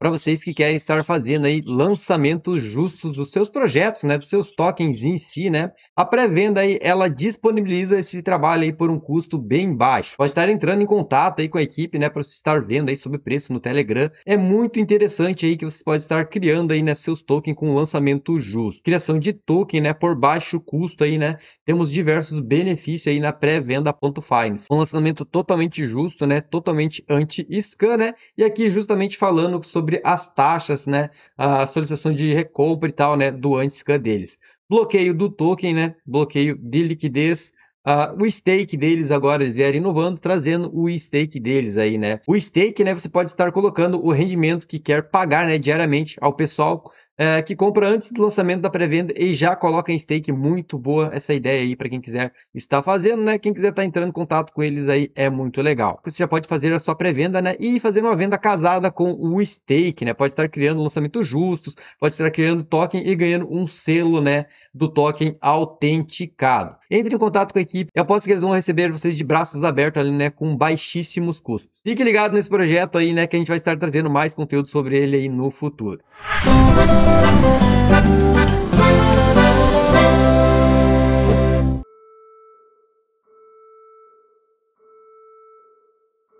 para vocês que querem estar fazendo aí lançamentos justos dos seus projetos, né, dos seus tokens em si, né? A pré-venda aí, ela disponibiliza esse trabalho aí por um custo bem baixo. Pode estar entrando em contato aí com a equipe, né, para você estar vendo aí sobre preço no Telegram. É muito interessante aí que você pode estar criando aí, né, seus tokens com um lançamento justo. Criação de token, né, por baixo custo aí, né? Temos diversos benefícios aí na pré-venda.finance. Um lançamento totalmente justo, né? Totalmente anti-scan, né? E aqui justamente falando sobre sobre as taxas, né, a solicitação de recompra e tal, né, do anti-scan deles. Bloqueio do token, né, bloqueio de liquidez, Uh, o stake deles agora, eles vieram inovando, trazendo o stake deles aí, né? O stake, né? Você pode estar colocando o rendimento que quer pagar né, diariamente ao pessoal é, que compra antes do lançamento da pré-venda e já coloca em stake. Muito boa essa ideia aí para quem quiser estar fazendo, né? Quem quiser estar tá entrando em contato com eles aí é muito legal. Você já pode fazer a sua pré-venda, né? E fazer uma venda casada com o stake, né? Pode estar criando lançamentos justos, pode estar criando token e ganhando um selo, né? Do token autenticado. Entre em contato com a equipe. Eu aposto que eles vão receber vocês de braços abertos ali, né? Com baixíssimos custos. Fique ligado nesse projeto aí, né? Que a gente vai estar trazendo mais conteúdo sobre ele aí no futuro. Música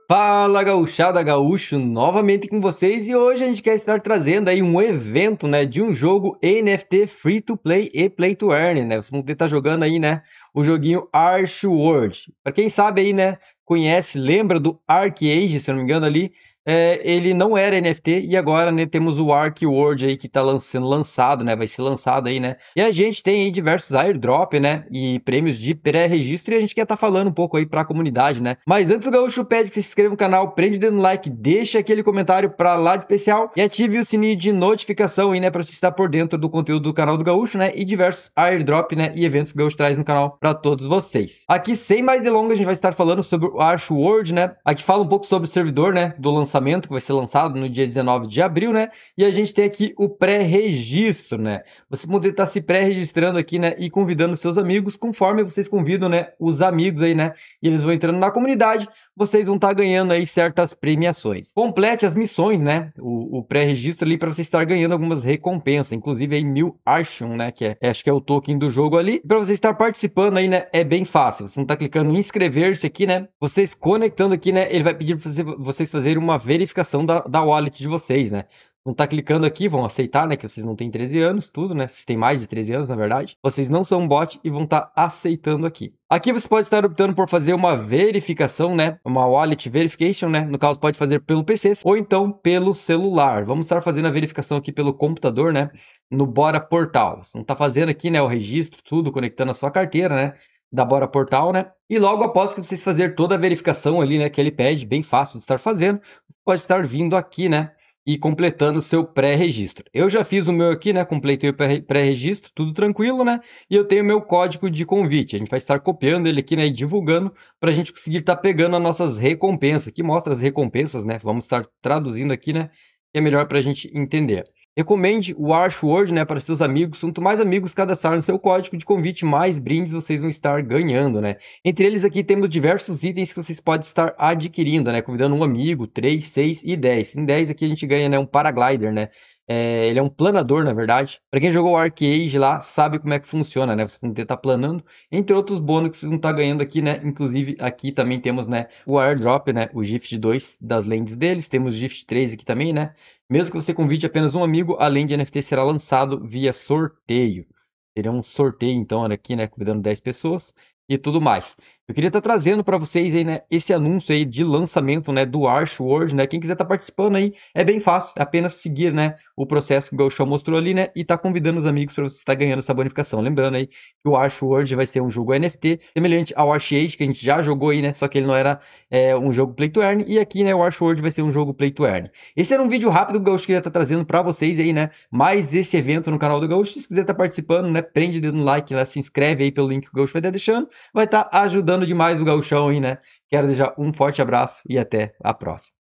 Fala gauchada gaúcho, novamente com vocês e hoje a gente quer estar trazendo aí um evento, né, de um jogo NFT free to play e play to earn, né? Vocês vão estar tá jogando aí, né, o joguinho Arch World. Para quem sabe aí, né, conhece, lembra do Arc Age, se não me engano ali, é, ele não era NFT e agora né, temos o Arc World aí que está lan sendo lançado, né? Vai ser lançado aí, né? E a gente tem aí diversos airdrop, né? E prêmios de pré-registro e a gente quer estar tá falando um pouco aí para a comunidade, né? Mas antes o Gaúcho pede que se inscreva no canal, prende o dedo no like, deixa aquele comentário para lá de especial e ative o sininho de notificação aí, né? Para você estar por dentro do conteúdo do canal do Gaúcho, né? E diversos airdrop, né? E eventos que o Gaúcho traz no canal para todos vocês. Aqui, sem mais delongas, a gente vai estar falando sobre o Arch World, né? Aqui fala um pouco sobre o servidor, né? Do lançamento lançamento, que vai ser lançado no dia 19 de abril, né? E a gente tem aqui o pré-registro, né? Você poder estar se pré-registrando aqui, né? E convidando seus amigos, conforme vocês convidam, né? Os amigos aí, né? E eles vão entrando na comunidade vocês vão estar tá ganhando aí certas premiações. Complete as missões, né? O, o pré-registro ali para você estar ganhando algumas recompensas, inclusive aí mil Archon, né? Que é, é acho que é o token do jogo ali. Para você estar participando aí, né? É bem fácil. Você não tá clicando em inscrever-se aqui, né? Vocês conectando aqui, né? Ele vai pedir para vocês fazerem uma verificação da, da wallet de vocês, né? vão estar tá clicando aqui, vão aceitar, né, que vocês não têm 13 anos, tudo, né? Vocês têm mais de 13 anos, na verdade. Vocês não são um bot e vão estar tá aceitando aqui. Aqui você pode estar optando por fazer uma verificação, né? Uma wallet verification, né? No caso, pode fazer pelo PC ou então pelo celular. Vamos estar fazendo a verificação aqui pelo computador, né? No Bora Portal. Você não está fazendo aqui, né? O registro, tudo, conectando a sua carteira, né? da Bora Portal, né? E logo após que vocês fazer toda a verificação ali, né, que ele pede, bem fácil de estar fazendo, você pode estar vindo aqui, né, e completando seu pré-registro. Eu já fiz o meu aqui, né? Completei o pré-registro, tudo tranquilo, né? E eu tenho meu código de convite. A gente vai estar copiando ele aqui, né? E divulgando para a gente conseguir estar tá pegando as nossas recompensas, Aqui mostra as recompensas, né? Vamos estar traduzindo aqui, né? Que é melhor para a gente entender. Recomende o Archword né, para seus amigos. Quanto mais amigos cadastrarem seu código de convite, mais brindes vocês vão estar ganhando. Né? Entre eles aqui temos diversos itens que vocês podem estar adquirindo, né? convidando um amigo, 3, 6 e 10. Em 10 aqui a gente ganha né, um paraglider, né? É, ele é um planador, na verdade. Para quem jogou o Arcade lá, sabe como é que funciona, né? Você tem que estar tá planando, entre outros bônus que você não tá ganhando aqui, né? Inclusive, aqui também temos, né, o airdrop, né? O Gift 2 das lentes deles, temos o Gift 3 aqui também, né? Mesmo que você convide apenas um amigo, a lente NFT será lançado via sorteio. Teria um sorteio, então, aqui, né? Convidando 10 pessoas e tudo mais. Eu queria estar tá trazendo para vocês aí, né, esse anúncio aí de lançamento, né, do Archword, né? Quem quiser estar tá participando aí, é bem fácil, é apenas seguir, né, o processo que o Gauchão mostrou ali, né, e tá convidando os amigos para você estar tá ganhando essa bonificação. Lembrando aí que o World vai ser um jogo NFT, semelhante ao Arch Age, que a gente já jogou aí, né, só que ele não era é, um jogo play to earn, e aqui, né, o World vai ser um jogo play to earn. Esse era um vídeo rápido que o Gaucho queria estar tá trazendo para vocês aí, né, mais esse evento no canal do Gaucho. Se quiser estar tá participando, né, prende o dedo no like, né, se inscreve aí pelo link que o Gaucho vai estar tá deixando vai estar tá ajudando demais o gauchão aí, né? Quero deixar um forte abraço e até a próxima.